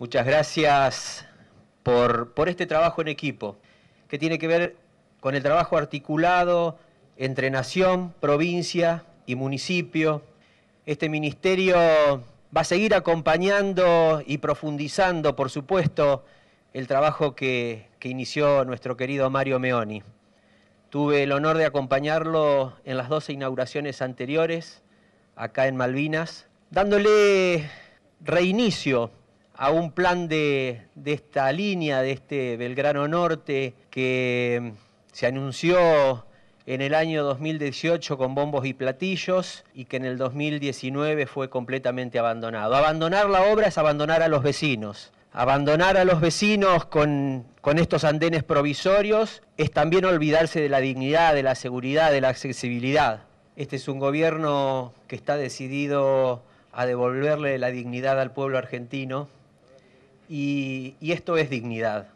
Muchas gracias por, este trabajo en equipo, que tiene que ver con el trabajo articulado entre nación, provincia y municipio. Este ministerio va a seguir acompañando y profundizando, por supuesto, el trabajo que, que, inició nuestro querido Mario Meoni. Tuve el honor de acompañarlo en las 12 inauguraciones anteriores, acá en Malvinas, dándole reinicio a un plan de, esta línea, de este Belgrano Norte, que mm, se anunció en el año 2018 con bombos y platillos y que en el 2019 fue completamente abandonado. Abandonar la obra es abandonar a los vecinos. Abandonar a los vecinos con, estos andenes provisorios es también olvidarse de la dignidad, de la seguridad, de la accesibilidad. Este es un gobierno que está decidido a devolverle la dignidad al pueblo argentino y, esto es dignidad.